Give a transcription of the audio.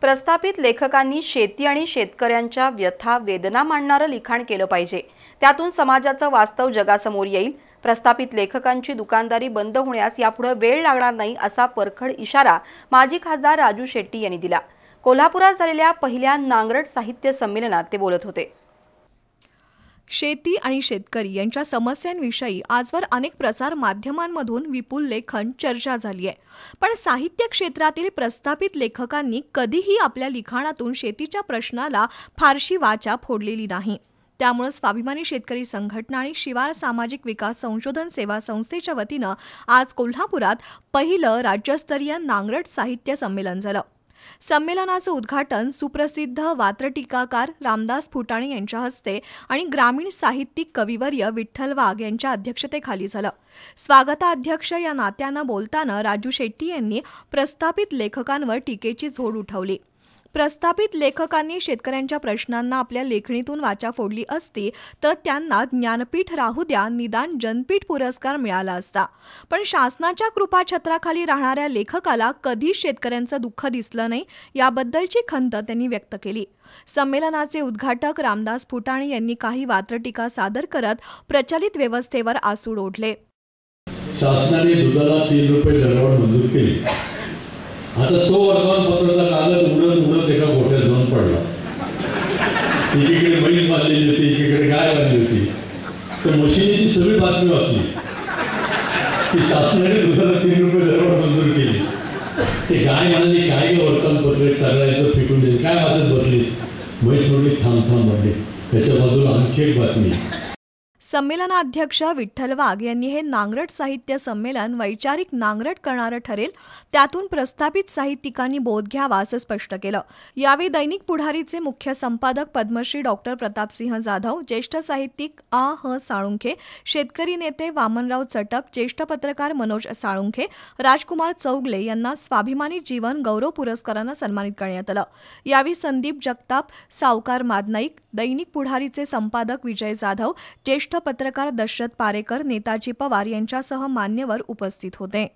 प्रस्थापित लेखकांनी शेती आणि शेतकऱ्यांच्या व्यथा वेदना मांडणारं लिखाण केलं पाहिजे त्यातून समाजाचं वास्तव जगासमोर येईल प्रस्थापित लेखकांची दुकानदारी बंद होण्यास यापुढे वेळ लागणार नाही असा परखड इशारा माजी खासदार राजू शेट्टी यांनी दिला कोल्हापुरात झालेल्या पहिल्या नांगरट साहित्य संमेलनात ते बोलत होते शेती आणि शेतकरी यांच्या समस्यांविषयी आजवर अनेक प्रसार माध्यमांमधून विपुल लेखन चर्चा झाली आहे पण साहित्य क्षेत्रातील प्रस्थापित लेखकांनी कधीही आपल्या लिखाणातून शेतीच्या प्रश्नाला फारशी वाचा फोडलेली नाही त्यामुळे स्वाभिमानी शेतकरी संघटना आणि शिवार सामाजिक विकास संशोधन सेवा संस्थेच्या वतीनं आज कोल्हापुरात पहिलं राज्यस्तरीय नांगरट साहित्य संमेलन झालं संमेलनाचं उद्घाटन सुप्रसिद्ध वात्रटीकाकार रामदास फुटाणे यांच्या हस्ते आणि ग्रामीण साहित्यिक कविवर्य विठ्ठल वाघ यांच्या अध्यक्षतेखाली झालं स्वागताध्यक्ष या नात्यानं बोलताना राजू शेट्टी यांनी प्रस्थापित लेखकांवर टीकेची झोड उठवली प्रस्थापित लेखकांनी शेतकऱ्यांच्या प्रश्नांना आपल्या लेखणीतून वाचा फोडली असती तर त्यांना ज्ञानपीठ राहू द्या निदान जनपीठ पुरस्कार मिळाला असता पण शासनाच्या कृपाछत्राखाली राहणाऱ्या लेखकाला कधीच शेतकऱ्यांचं दुःख दिसलं नाही याबद्दलची खंत त्यांनी व्यक्त केली संमेलनाचे उद्घाटक रामदास फुटाणे यांनी काही वात्रटीका सादर करत प्रचलित व्यवस्थेवर आसूड ओढले शासनाने दुधाला तीन रुपये दरवाढ मंजूर केली आता तो वर्गावर एकीकडे म्हैस बांधलेली होती एकीकडे गाय बांधली होती तर मशीने ती सगळी बातमी वाचली की शासनाने दुधाला तीन रुपये दरवाढ मंजूर केली ते गाय म्हणाली काय गे वर्तमानपत्र चालवायचं फेकून द्यायचं काय वाचत बसलीस म्हैस म्हणली थांब थांब म्हणले त्याच्या बाजूला आणखी एक बातमी संमेलनाध्यक्ष विठ्ठल वाघ यांनी हे नांगरट साहित्य संमेलन वैचारिक नांगरट करणारं ठरेल त्यातून प्रस्थापित साहित्यिकांनी बोध घ्यावा असं स्पष्ट केलं यावेळी दैनिक पुढारीचे मुख्य संपादक पद्मश्री डॉक्टर प्रतापसिंह जाधव ज्येष्ठ साहित्यिक आ ह साळुंखे शेतकरी नेते वामनराव चटप ज्येष्ठ पत्रकार मनोज साळुंखे राजकुमार चौगले यांना स्वाभिमानी जीवन गौरव पुरस्कारानं सन्मानित करण्यात आलं यावेळी संदीप जगताप सावकार मादनाईक दैनिक पुढारीचे संपादक विजय जाधव ज्येष्ठ पत्रकार दशरथ पारेकर नेताजी पवार यांच्यासह मान्यवर उपस्थित होते